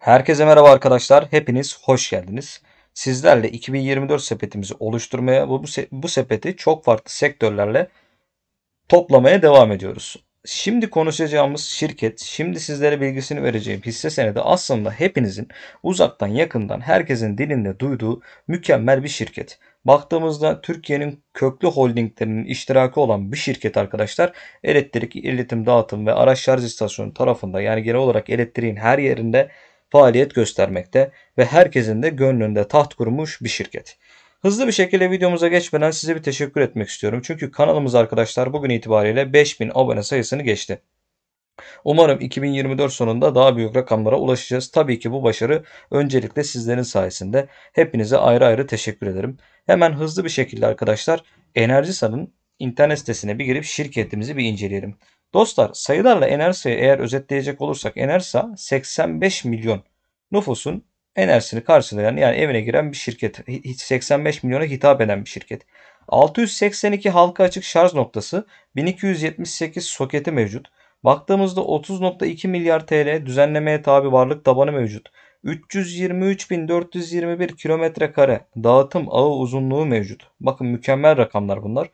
Herkese merhaba arkadaşlar. Hepiniz hoş geldiniz. Sizlerle 2024 sepetimizi oluşturmaya bu, bu sepeti çok farklı sektörlerle toplamaya devam ediyoruz. Şimdi konuşacağımız şirket, şimdi sizlere bilgisini vereceğim hisse senedi aslında hepinizin uzaktan yakından herkesin dilinde duyduğu mükemmel bir şirket. Baktığımızda Türkiye'nin köklü holdinglerinin iştiraki olan bir şirket arkadaşlar elektrik, iletim, dağıtım ve araç şarj istasyonu tarafında yani genel olarak elektriğin her yerinde faaliyet göstermekte ve herkesin de gönlünde taht kurmuş bir şirket. Hızlı bir şekilde videomuza geçmeden size bir teşekkür etmek istiyorum. Çünkü kanalımız arkadaşlar bugün itibariyle 5000 abone sayısını geçti. Umarım 2024 sonunda daha büyük rakamlara ulaşacağız. Tabii ki bu başarı öncelikle sizlerin sayesinde. Hepinize ayrı ayrı teşekkür ederim. Hemen hızlı bir şekilde arkadaşlar Enerjisa'nın internet sitesine bir girip şirketimizi bir inceleyelim. Dostlar sayılarla Enersa'yı eğer özetleyecek olursak Enersa 85 milyon nüfusun enerjisini karşılayan yani evine giren bir şirket. 85 milyona hitap eden bir şirket. 682 halka açık şarj noktası 1278 soketi mevcut. Baktığımızda 30.2 milyar TL düzenlemeye tabi varlık tabanı mevcut. 323.421 kilometre kare dağıtım ağı uzunluğu mevcut. Bakın mükemmel rakamlar bunlar.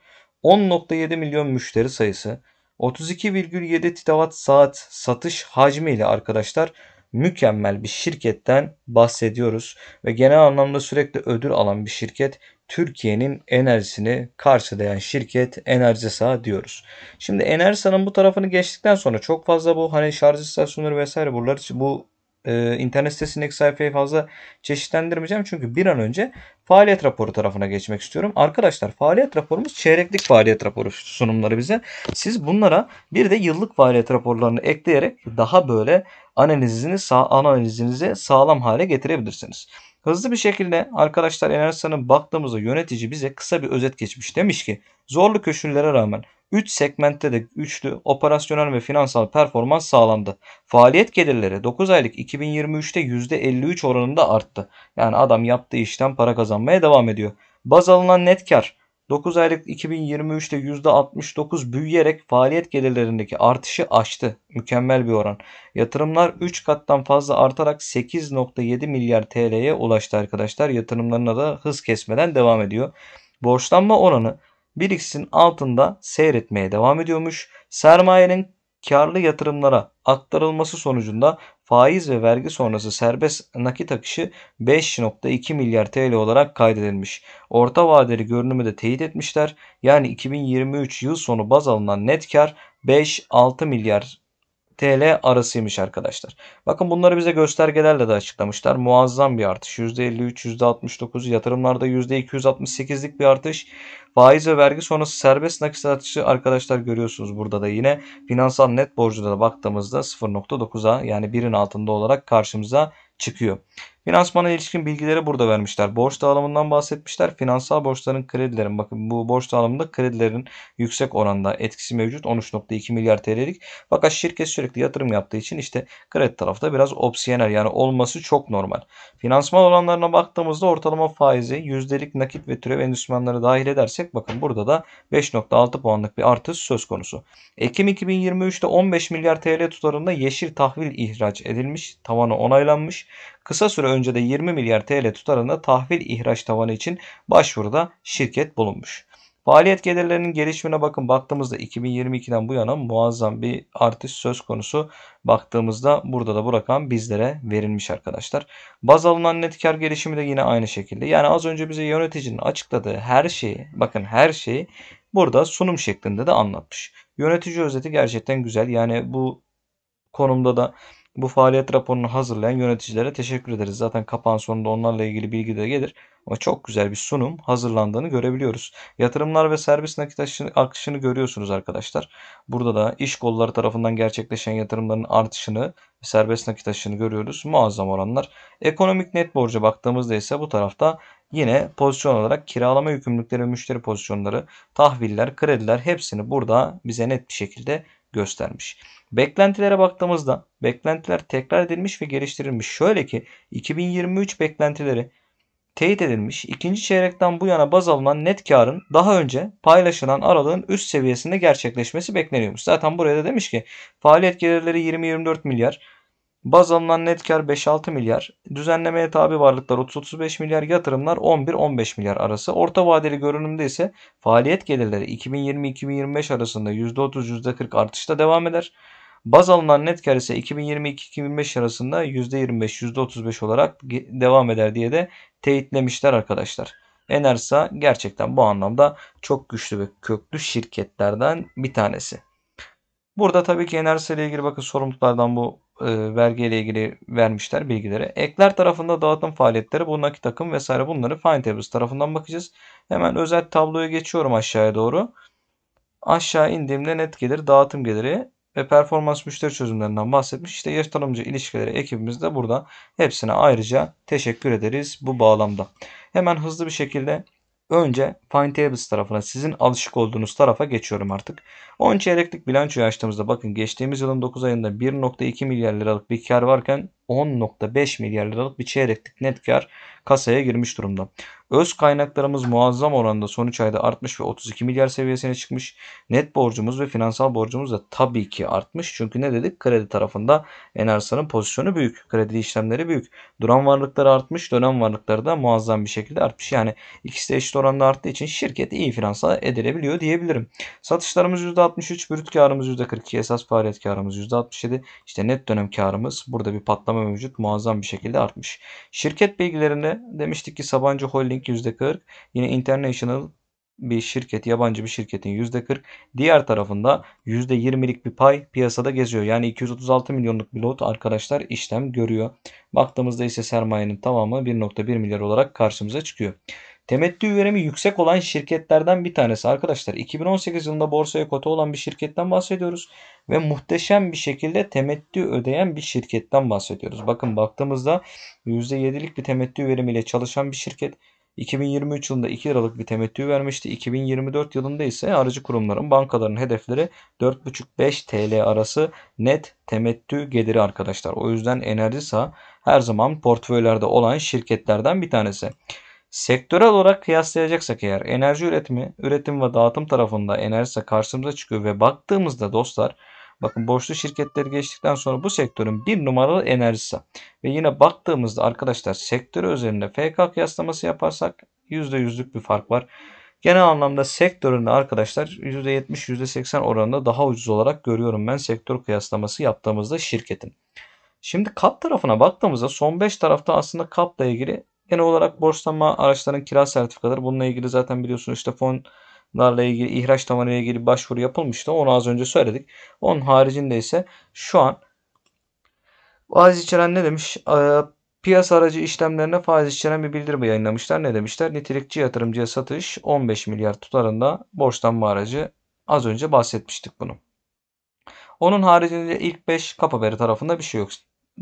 10.7 milyon müşteri sayısı, 32,7 titavat saat satış hacmi ile arkadaşlar mükemmel bir şirketten bahsediyoruz ve genel anlamda sürekli ödül alan bir şirket Türkiye'nin enerjisini karşılayan şirket Enerjisa diyoruz. Şimdi Enerjisa'nın bu tarafını geçtikten sonra çok fazla bu hani şarj istasyonları vesaire buralar bu e, internet sitesindeki sayfayı fazla çeşitlendirmeyeceğim. Çünkü bir an önce faaliyet raporu tarafına geçmek istiyorum. Arkadaşlar faaliyet raporumuz çeyreklik faaliyet raporu sunumları bize. Siz bunlara bir de yıllık faaliyet raporlarını ekleyerek daha böyle analizini analizinizi sağlam hale getirebilirsiniz. Hızlı bir şekilde arkadaşlar Enersan'ın baktığımızda yönetici bize kısa bir özet geçmiş. Demiş ki zorlu köşüllere rağmen 3 segmentte de üçlü operasyonel ve finansal performans sağlandı. Faaliyet gelirleri 9 aylık 2023'te %53 oranında arttı. Yani adam yaptığı işten para kazanmaya devam ediyor. Baz alınan net kar 9 aylık 2023'te %69 büyüyerek faaliyet gelirlerindeki artışı aştı. Mükemmel bir oran. Yatırımlar 3 kattan fazla artarak 8.7 milyar TL'ye ulaştı arkadaşlar. Yatırımlarına da hız kesmeden devam ediyor. Borçlanma oranı 1 altında seyretmeye devam ediyormuş. Sermayenin karlı yatırımlara aktarılması sonucunda faiz ve vergi sonrası serbest nakit akışı 5.2 milyar TL olarak kaydedilmiş. Orta vadeli görünümü de teyit etmişler. Yani 2023 yıl sonu baz alınan net kar 5-6 milyar TL arasıymış arkadaşlar. Bakın bunları bize göstergelerle de açıklamışlar. Muazzam bir artış. %53, %69, yatırımlarda %268'lik bir artış. Faiz ve vergi sonrası serbest nakit artışı arkadaşlar görüyorsunuz burada da yine. Finansal net borcu da baktığımızda 0.9'a yani 1'in altında olarak karşımıza çıkıyor. Finansmana ilişkin bilgileri burada vermişler. Borç dağılımından bahsetmişler. Finansal borçların kredilerin bakın bu borç dağılımında kredilerin yüksek oranda etkisi mevcut. 13.2 milyar TL'lik. Fakat şirket sürekli yatırım yaptığı için işte kredi tarafta biraz opsiyonel yani olması çok normal. Finansman oranlarına baktığımızda ortalama faizi yüzdelik nakit ve türev endüstrimanları dahil edersek bakın burada da 5.6 puanlık bir artış söz konusu. Ekim 2023'te 15 milyar TL tutarında yeşil tahvil ihraç edilmiş. Tavanı onaylanmış. Kısa süre önce de 20 milyar TL tutarında tahvil ihraç tavanı için başvuruda şirket bulunmuş. Faaliyet gelirlerinin gelişimine bakın baktığımızda 2022'den bu yana muazzam bir artış söz konusu. Baktığımızda burada da bu rakam bizlere verilmiş arkadaşlar. Baz alınan net kar gelişimi de yine aynı şekilde. Yani az önce bize yöneticinin açıkladığı her şeyi bakın her şeyi burada sunum şeklinde de anlatmış. Yönetici özeti gerçekten güzel. Yani bu konumda da bu faaliyet raporunu hazırlayan yöneticilere teşekkür ederiz. Zaten kapağın sonunda onlarla ilgili bilgi de gelir. Ama çok güzel bir sunum hazırlandığını görebiliyoruz. Yatırımlar ve servis nakit akışını görüyorsunuz arkadaşlar. Burada da iş kolları tarafından gerçekleşen yatırımların artışını, serbest nakit akışını görüyoruz. Muazzam oranlar. Ekonomik net borca baktığımızda ise bu tarafta yine pozisyon olarak kiralama yükümlülükleri ve müşteri pozisyonları, tahviller, krediler hepsini burada bize net bir şekilde göstermiş. Beklentilere baktığımızda beklentiler tekrar edilmiş ve geliştirilmiş. Şöyle ki 2023 beklentileri teyit edilmiş. İkinci çeyrekten bu yana baz alınan net karın daha önce paylaşılan aralığın üst seviyesinde gerçekleşmesi bekleniyormuş. Zaten buraya da demiş ki faaliyet gelirleri 20-24 milyar. Baz alınan net kar 5-6 milyar, düzenlemeye tabi varlıklar 30-35 milyar, yatırımlar 11-15 milyar arası. Orta vadeli görünümde ise faaliyet gelirleri 2020-2025 arasında %30-%40 artışta devam eder. Baz alınan net kar ise 2022-2025 arasında %25-%35 olarak devam eder diye de teyitlemişler arkadaşlar. Enersa gerçekten bu anlamda çok güçlü ve köklü şirketlerden bir tanesi. Burada tabii ki Enersa ile ilgili bakın sorumluluklardan bu e, vergiyle ilgili vermişler bilgileri. Ekler tarafında dağıtım faaliyetleri, bu nakit akım vesaire bunları fine Tables tarafından bakacağız. Hemen özel tabloya geçiyorum aşağıya doğru. Aşağı indiğimde net gelir, dağıtım geliri ve performans müşteri çözümlerinden bahsetmiş. İşte yaş tanımcı ilişkileri ekibimiz de burada. Hepsine ayrıca teşekkür ederiz bu bağlamda. Hemen hızlı bir şekilde Önce Fine Tables tarafına sizin alışık olduğunuz tarafa geçiyorum artık. 10 çeyreklik bilançoyu açtığımızda bakın geçtiğimiz yılın 9 ayında 1.2 milyar liralık bir kar varken 10.5 milyar liralık bir çeyreklik net kar kasaya girmiş durumda. Öz kaynaklarımız muazzam oranda son 3 ayda artmış ve 32 milyar seviyesine çıkmış. Net borcumuz ve finansal borcumuz da tabii ki artmış. Çünkü ne dedik? Kredi tarafında Enersan'ın pozisyonu büyük. Kredi işlemleri büyük. Duran varlıkları artmış. Dönem varlıkları da muazzam bir şekilde artmış. Yani ikisi de eşit oranda arttığı için şirket iyi finanse edilebiliyor diyebilirim. Satışlarımız %63, brüt karımız %42, esas faaliyet karımız %67. İşte net dönem karımız burada bir patlama istihdamı mevcut muazzam bir şekilde artmış. Şirket bilgilerinde demiştik ki Sabancı Holding %40, yine International bir şirket, yabancı bir şirketin %40, diğer tarafında %20'lik bir pay piyasada geziyor. Yani 236 milyonluk bir lot arkadaşlar işlem görüyor. Baktığımızda ise sermayenin tamamı 1.1 milyar olarak karşımıza çıkıyor. Temettü verimi yüksek olan şirketlerden bir tanesi. Arkadaşlar 2018 yılında borsaya kota olan bir şirketten bahsediyoruz. Ve muhteşem bir şekilde temettü ödeyen bir şirketten bahsediyoruz. Bakın baktığımızda %7'lik bir temettü verimiyle çalışan bir şirket. 2023 yılında 2 liralık bir temettü vermişti. 2024 yılında ise aracı kurumların bankaların hedefleri 4,5-5 TL arası net temettü geliri arkadaşlar. O yüzden Enerji Enerjisa her zaman portföylerde olan şirketlerden bir tanesi. Sektörel olarak kıyaslayacaksak eğer enerji üretimi, üretim ve dağıtım tarafında enerjise karşımıza çıkıyor ve baktığımızda dostlar bakın borçlu şirketleri geçtikten sonra bu sektörün bir numaralı enerjisi ve yine baktığımızda arkadaşlar sektörü üzerinde FK kıyaslaması yaparsak %100'lük bir fark var. Genel anlamda sektöründe arkadaşlar %70-%80 oranında daha ucuz olarak görüyorum ben sektör kıyaslaması yaptığımızda şirketin. Şimdi kap tarafına baktığımızda son 5 tarafta aslında kapla ilgili Genel olarak borçlanma araçların kira sertifikaları. Bununla ilgili zaten biliyorsunuz işte fonlarla ilgili ihraç tavanıyla ilgili başvuru yapılmıştı. Onu az önce söyledik. Onun haricinde ise şu an faiz içeren ne demiş? Ee, piyasa aracı işlemlerine faiz içeren bir bildirme yayınlamışlar. Ne demişler? Nitelikçi yatırımcıya satış 15 milyar tutarında borçlanma aracı. Az önce bahsetmiştik bunu. Onun haricinde ilk 5 kapaberi tarafında bir şey yok.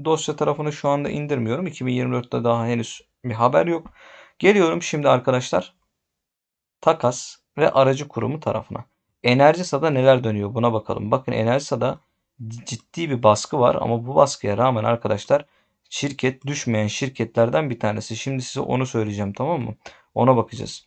Dosya tarafını şu anda indirmiyorum. 2024'te daha henüz bir haber yok. Geliyorum şimdi arkadaşlar takas ve aracı kurumu tarafına. Enerjisa'da neler dönüyor buna bakalım. Bakın Enerjisa'da ciddi bir baskı var ama bu baskıya rağmen arkadaşlar şirket düşmeyen şirketlerden bir tanesi. Şimdi size onu söyleyeceğim tamam mı? Ona bakacağız.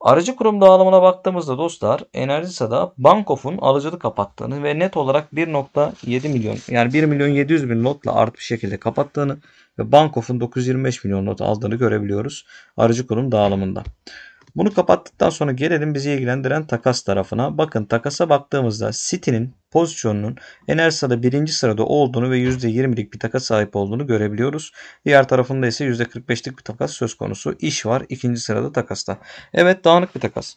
Aracı kurum dağılımına baktığımızda dostlar Enerjisa'da Bankof'un alıcılı kapattığını ve net olarak 1.7 milyon yani 1 milyon 700 bin notla lotla bir şekilde kapattığını ve Bankoff'un 925 milyon not aldığını görebiliyoruz aracı kurum dağılımında. Bunu kapattıktan sonra gelelim bizi ilgilendiren takas tarafına. Bakın takasa baktığımızda City'nin pozisyonunun Enersa'da birinci sırada olduğunu ve %20'lik bir takas sahip olduğunu görebiliyoruz. Diğer tarafında ise %45'lik bir takas söz konusu. İş var ikinci sırada takasta. Evet dağınık bir takas.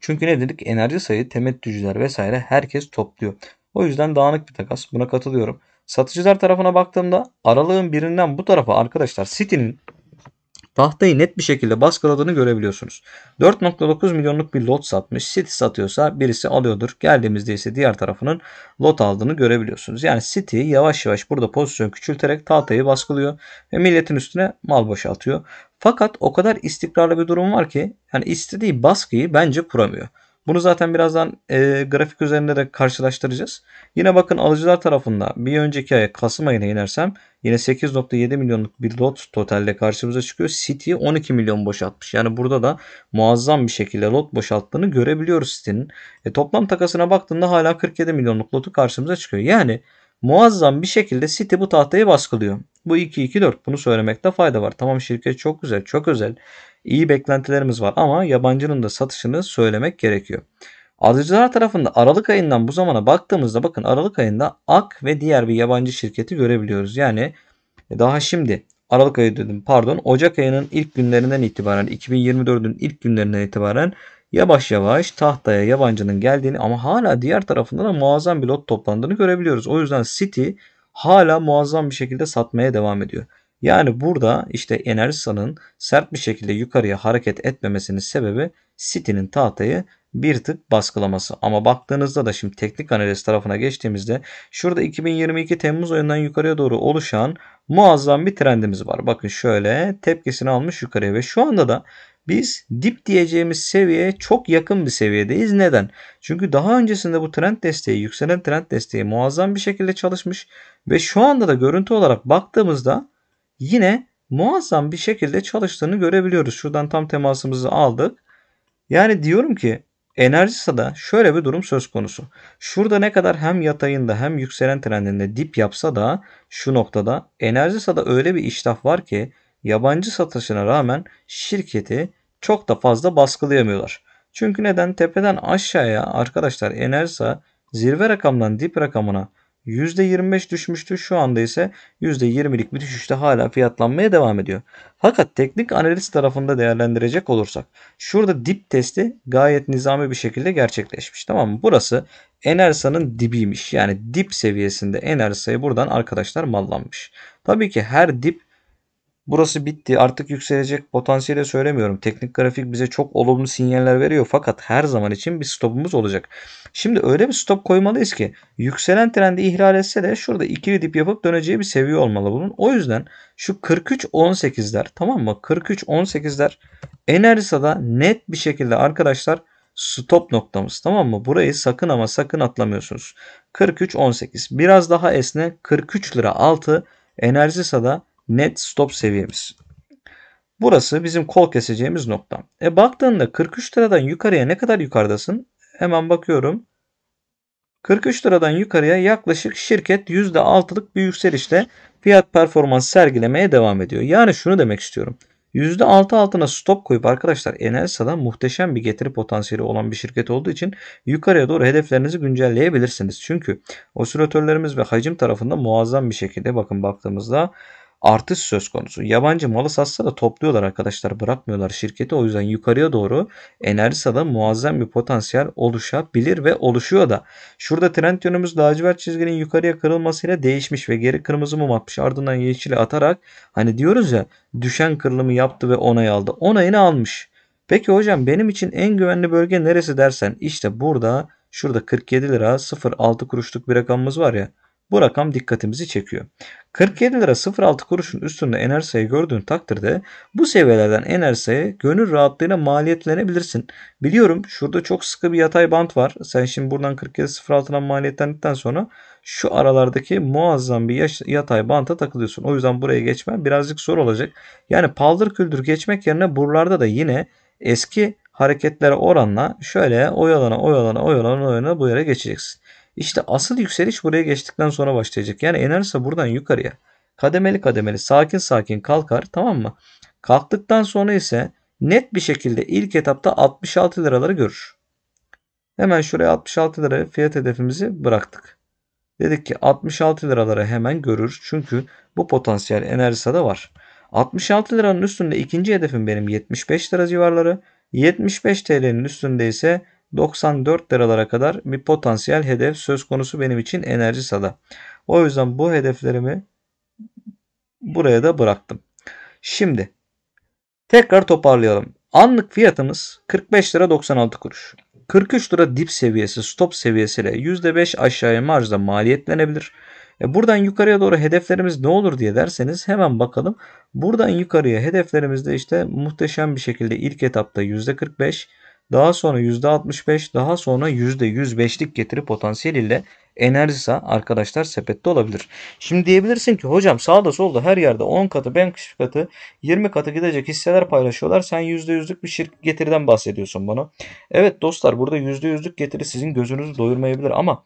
Çünkü ne dedik enerji sayı, temettücüler vesaire herkes topluyor. O yüzden dağınık bir takas. Buna katılıyorum. Satıcılar tarafına baktığımda aralığın birinden bu tarafa arkadaşlar City'nin tahtayı net bir şekilde baskıladığını görebiliyorsunuz. 4.9 milyonluk bir lot satmış. City satıyorsa birisi alıyordur. Geldiğimizde ise diğer tarafının lot aldığını görebiliyorsunuz. Yani City yavaş yavaş burada pozisyon küçülterek tahtayı baskılıyor ve milletin üstüne mal boşaltıyor. Fakat o kadar istikrarlı bir durum var ki yani istediği baskıyı bence kuramıyor. Bunu zaten birazdan e, grafik üzerinde de karşılaştıracağız. Yine bakın alıcılar tarafında bir önceki ay Kasım ayına inersem yine 8.7 milyonluk bir lot totalde karşımıza çıkıyor. City 12 milyon boşaltmış. Yani burada da muazzam bir şekilde lot boşalttığını görebiliyoruz City'nin. E, toplam takasına baktığında hala 47 milyonluk lotu karşımıza çıkıyor. Yani muazzam bir şekilde City bu tahtayı baskılıyor. Bu 2 2 4 bunu söylemekte fayda var. Tamam şirket çok güzel, çok özel. İyi beklentilerimiz var ama yabancının da satışını söylemek gerekiyor. Alıcılar tarafında Aralık ayından bu zamana baktığımızda bakın Aralık ayında AK ve diğer bir yabancı şirketi görebiliyoruz. Yani e, daha şimdi Aralık ayı dedim pardon Ocak ayının ilk günlerinden itibaren 2024'ün ilk günlerinden itibaren yavaş yavaş tahtaya yabancının geldiğini ama hala diğer tarafında da muazzam bir lot toplandığını görebiliyoruz. O yüzden City hala muazzam bir şekilde satmaya devam ediyor. Yani burada işte Enerjisa'nın sert bir şekilde yukarıya hareket etmemesinin sebebi City'nin tahtayı bir tık baskılaması. Ama baktığınızda da şimdi teknik analiz tarafına geçtiğimizde şurada 2022 Temmuz ayından yukarıya doğru oluşan muazzam bir trendimiz var. Bakın şöyle tepkisini almış yukarıya ve şu anda da biz dip diyeceğimiz seviyeye çok yakın bir seviyedeyiz. Neden? Çünkü daha öncesinde bu trend desteği, yükselen trend desteği muazzam bir şekilde çalışmış ve şu anda da görüntü olarak baktığımızda yine muazzam bir şekilde çalıştığını görebiliyoruz. Şuradan tam temasımızı aldık. Yani diyorum ki da şöyle bir durum söz konusu. Şurada ne kadar hem yatayında hem yükselen trendinde dip yapsa da şu noktada da öyle bir iştah var ki yabancı satışına rağmen şirketi çok da fazla baskılayamıyorlar. Çünkü neden tepeden aşağıya arkadaşlar Enersa zirve rakamdan dip rakamına %25 düşmüştü. Şu anda ise %20'lik bir düşüşte hala fiyatlanmaya devam ediyor. Fakat teknik analiz tarafında değerlendirecek olursak şurada dip testi gayet nizami bir şekilde gerçekleşmiş. Tamam mı? Burası Enersa'nın dibiymiş. Yani dip seviyesinde Enersa'yı buradan arkadaşlar mallanmış. Tabii ki her dip Burası bitti. Artık yükselecek potansiyeli söylemiyorum. Teknik grafik bize çok olumlu sinyaller veriyor. Fakat her zaman için bir stopumuz olacak. Şimdi öyle bir stop koymalıyız ki yükselen trendi ihlal etse de şurada ikili dip yapıp döneceği bir seviye olmalı bunun. O yüzden şu 43-18'ler tamam mı? 43-18'ler Enerjisa'da net bir şekilde arkadaşlar stop noktamız tamam mı? Burayı sakın ama sakın atlamıyorsunuz. 43-18 biraz daha esne 43 lira altı Enerjisa'da net stop seviyemiz. Burası bizim kol keseceğimiz nokta. E baktığında 43 liradan yukarıya ne kadar yukarıdasın? Hemen bakıyorum. 43 liradan yukarıya yaklaşık şirket %6'lık bir yükselişte fiyat performans sergilemeye devam ediyor. Yani şunu demek istiyorum. %6 altına stop koyup arkadaşlar Enersa'da muhteşem bir getiri potansiyeli olan bir şirket olduğu için yukarıya doğru hedeflerinizi güncelleyebilirsiniz. Çünkü osilatörlerimiz ve hacim tarafında muazzam bir şekilde bakın baktığımızda artış söz konusu. Yabancı malı satsa da topluyorlar arkadaşlar bırakmıyorlar şirketi. O yüzden yukarıya doğru Enerjisa'da muazzam bir potansiyel oluşabilir ve oluşuyor da. Şurada trend yönümüz lacivert çizginin yukarıya kırılmasıyla değişmiş ve geri kırmızı mum atmış. Ardından yeşili atarak hani diyoruz ya düşen kırılımı yaptı ve onay aldı. Onayını almış. Peki hocam benim için en güvenli bölge neresi dersen işte burada şurada 47 lira 06 kuruşluk bir rakamımız var ya. Bu rakam dikkatimizi çekiyor. 47 lira 06 kuruşun üstünde enerji gördüğün takdirde bu seviyelerden enerji gönül rahatlığıyla maliyetlenebilirsin. Biliyorum şurada çok sıkı bir yatay bant var. Sen şimdi buradan 47 06'dan maliyetlendikten sonra şu aralardaki muazzam bir yatay banta takılıyorsun. O yüzden buraya geçmen birazcık zor olacak. Yani paldır küldür geçmek yerine buralarda da yine eski hareketlere oranla şöyle oyalana oyalana oyalana oyalana bu yere geçeceksin. İşte asıl yükseliş buraya geçtikten sonra başlayacak. Yani enerjisi buradan yukarıya kademeli kademeli sakin sakin kalkar tamam mı? Kalktıktan sonra ise net bir şekilde ilk etapta 66 liraları görür. Hemen şuraya 66 lira fiyat hedefimizi bıraktık. Dedik ki 66 liraları hemen görür. Çünkü bu potansiyel enerjisi de var. 66 liranın üstünde ikinci hedefim benim 75 lira civarları. 75 TL'nin üstünde ise 94 liralara kadar bir potansiyel hedef söz konusu benim için enerji sada. O yüzden bu hedeflerimi buraya da bıraktım. Şimdi tekrar toparlayalım. Anlık fiyatımız 45 lira 96 kuruş. 43 lira dip seviyesi stop seviyesiyle %5 aşağıya marjda maliyetlenebilir. E buradan yukarıya doğru hedeflerimiz ne olur diye derseniz hemen bakalım. Buradan yukarıya hedeflerimizde işte muhteşem bir şekilde ilk etapta %45 daha sonra %65 daha sonra %105'lik getiri potansiyel ile Enerjisa arkadaşlar sepette olabilir. Şimdi diyebilirsin ki hocam sağda solda her yerde 10 katı, 5 katı, 20 katı gidecek hisseler paylaşıyorlar. Sen %100'lük bir şirket getiriden bahsediyorsun bana. Evet dostlar burada %100'lük getiri sizin gözünüzü doyurmayabilir ama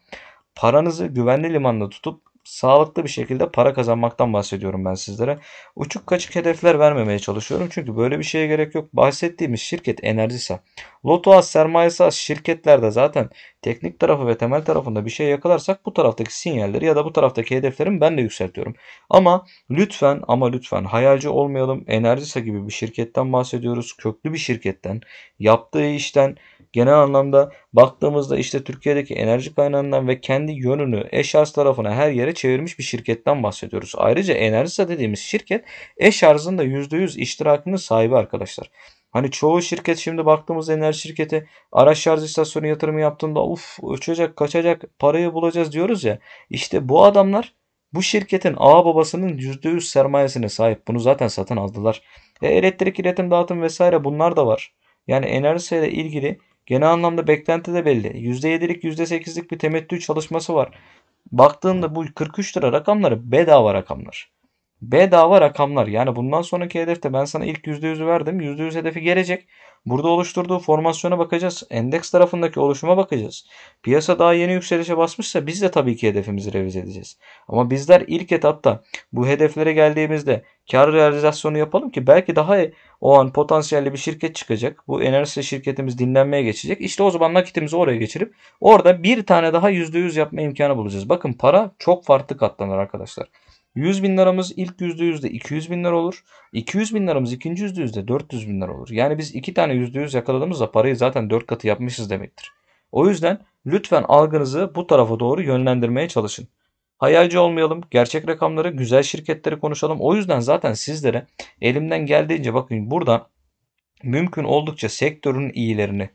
paranızı güvenli limanda tutup sağlıklı bir şekilde para kazanmaktan bahsediyorum ben sizlere. Uçuk kaçık hedefler vermemeye çalışıyorum. Çünkü böyle bir şeye gerek yok. Bahsettiğimiz şirket Enerjisa. Loto az sermayesi az şirketlerde zaten teknik tarafı ve temel tarafında bir şey yakalarsak bu taraftaki sinyalleri ya da bu taraftaki hedeflerimi ben de yükseltiyorum. Ama lütfen ama lütfen hayalci olmayalım. Enerjisa gibi bir şirketten bahsediyoruz. Köklü bir şirketten yaptığı işten genel anlamda baktığımızda işte Türkiye'deki enerji kaynağından ve kendi yönünü eşarj tarafına her yere çevirmiş bir şirketten bahsediyoruz. Ayrıca Enerjisa dediğimiz şirket eşarjın da %100 iştirakının sahibi arkadaşlar. Hani çoğu şirket şimdi baktığımız enerji şirketi araç şarj istasyonu yatırımı yaptığında uf uçacak kaçacak parayı bulacağız diyoruz ya. İşte bu adamlar bu şirketin ağ babasının %100 sermayesine sahip. Bunu zaten satın aldılar. E, elektrik, iletim, dağıtım vesaire bunlar da var. Yani enerjisiyle ilgili genel anlamda beklenti de belli. %7'lik %8'lik bir temettü çalışması var. Baktığında bu 43 lira rakamları bedava rakamlar. Bedava rakamlar. Yani bundan sonraki hedefte ben sana ilk %100'ü verdim. %100 hedefi gelecek. Burada oluşturduğu formasyona bakacağız. Endeks tarafındaki oluşuma bakacağız. Piyasa daha yeni yükselişe basmışsa biz de tabii ki hedefimizi revize edeceğiz. Ama bizler ilk etapta bu hedeflere geldiğimizde kar realizasyonu yapalım ki belki daha o an potansiyelli bir şirket çıkacak. Bu enerji şirketimiz dinlenmeye geçecek. İşte o zaman nakitimizi oraya geçirip orada bir tane daha %100 yapma imkanı bulacağız. Bakın para çok farklı katlanır arkadaşlar. 100 bin liramız ilk yüzde yüzde 200 bin lira olur. 200 bin liramız ikinci yüzde yüzde 400 bin lira olur. Yani biz iki tane yüzde yüz yakaladığımızda parayı zaten 4 katı yapmışız demektir. O yüzden lütfen algınızı bu tarafa doğru yönlendirmeye çalışın. Hayalci olmayalım, gerçek rakamları, güzel şirketleri konuşalım. O yüzden zaten sizlere elimden geldiğince bakın burada mümkün oldukça sektörün iyilerini,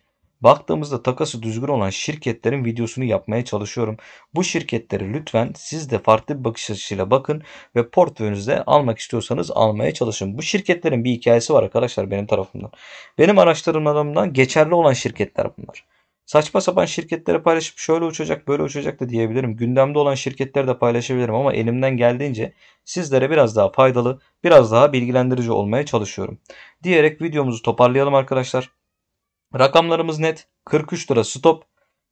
Baktığımızda takası düzgün olan şirketlerin videosunu yapmaya çalışıyorum. Bu şirketleri lütfen siz de farklı bir bakış açısıyla bakın ve portföyünüzde almak istiyorsanız almaya çalışın. Bu şirketlerin bir hikayesi var arkadaşlar benim tarafımdan. Benim araştırmalarımdan geçerli olan şirketler bunlar. Saçma sapan şirketlere paylaşıp şöyle uçacak böyle uçacak da diyebilirim. Gündemde olan şirketleri de paylaşabilirim ama elimden geldiğince sizlere biraz daha faydalı, biraz daha bilgilendirici olmaya çalışıyorum. Diyerek videomuzu toparlayalım arkadaşlar. Rakamlarımız net. 43 lira stop.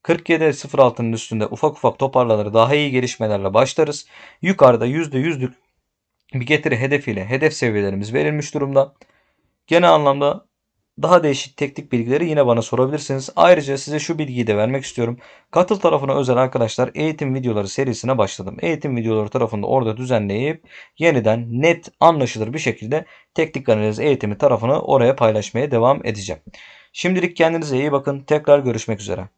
47.06'nın üstünde ufak ufak toparlanır daha iyi gelişmelerle başlarız. Yukarıda %100'lük bir getiri hedefiyle hedef seviyelerimiz verilmiş durumda. Genel anlamda daha değişik teknik bilgileri yine bana sorabilirsiniz. Ayrıca size şu bilgiyi de vermek istiyorum. Katıl tarafına özel arkadaşlar eğitim videoları serisine başladım. Eğitim videoları tarafında orada düzenleyip yeniden net anlaşılır bir şekilde teknik analiz eğitimi tarafını oraya paylaşmaya devam edeceğim. Şimdilik kendinize iyi bakın. Tekrar görüşmek üzere.